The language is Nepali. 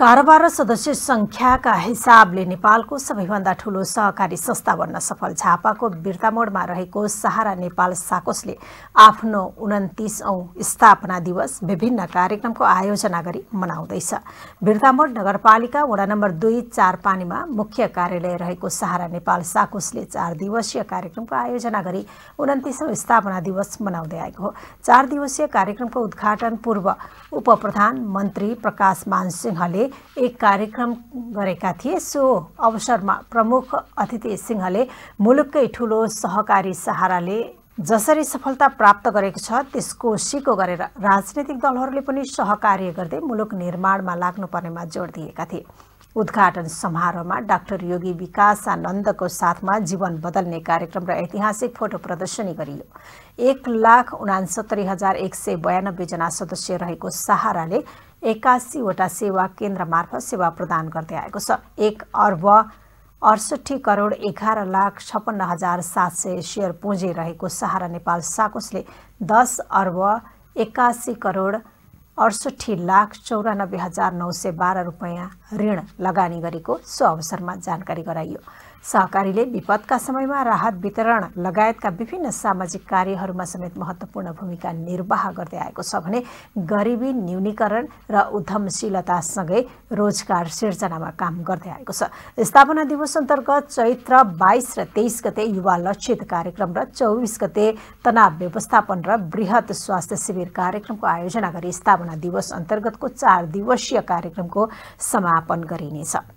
कारोबार सदस्य सङ्ख्याका हिसाबले नेपालको सबैभन्दा ठूलो सहकारी संस्था बन्न सफल झापाको बिर्तामोडमा रहेको सहारा नेपाल साकोसले आफ्नो उन्तिसौँ स्थापना दिवस विभिन्न कार्यक्रमको आयोजना गरी मनाउँदैछ बिर्तामोड नगरपालिका वडा नम्बर दुई चार पानीमा मुख्य कार्यालय रहेको सहारा नेपाल साकोसले चार दिवसीय कार्यक्रमको आयोजना गरी उन्तिसौँ स्थापना दिवस मनाउँदै आएको हो चार दिवसीय कार्यक्रमको उद्घाटन पूर्व उप प्रधानमन्त्री प्रकाश मानसिंहले एक कार्यक्रम गरेका थिए सो अवसरमा प्रमुख अतिथि सिंहले मुलुककै ठुलो सहकारी सहाराले जसरी सफलता प्राप्त गरेको छ त्यसको सिको गरेर राजनैतिक दलहरूले पनि सहकार्य गर्दै मुलुक निर्माणमा लाग्नुपर्नेमा जोड दिएका थिए उद्घाटन समारोहमा डाक्टर योगी विकास आनन्दको साथमा जीवन बदल्ने कार्यक्रम र ऐतिहासिक फोटो प्रदर्शनी गरियो एक लाख उनासत्तरी हजार एक सय बयानब्बेजना सदस्य रहेको सहाराले एक्कासीवटा सेवा केन्द्र मार्फत सेवा प्रदान गर्दै आएको छ एक अर्ब अडसठी करोड एघार लाख छप्पन्न हजार सात सय सेयर पुँजी रहेको सहारा नेपाल साकोसले दस अर्ब एक्कासी करोड अडसठी लाख चौरानब्बे हजार नौ सय बाह्र रुपियाँ ऋण लगानी गरेको सो अवसरमा जानकारी गराइयो सहकारीले विपदका समयमा राहत वितरण लगायतका विभिन्न सामाजिक कार्यहरूमा समेत महत्त्वपूर्ण भूमिका निर्वाह गर्दै आएको छ भने गरिबी न्यूनीकरण र उद्यमशीलतासँगै रोजगार सिर्जनामा काम गर्दै आएको छ स्थापना दिवस अन्तर्गत चैत्र बाइस र तेइस गते युवा लक्षित कार्यक्रम र चौबिस गते तनाव व्यवस्थापन र वृहत स्वास्थ्य शिविर कार्यक्रमको आयोजना गरी स्थापना दिवस अन्तर्गतको चार दिवसीय कार्यक्रमको समापन गरिनेछ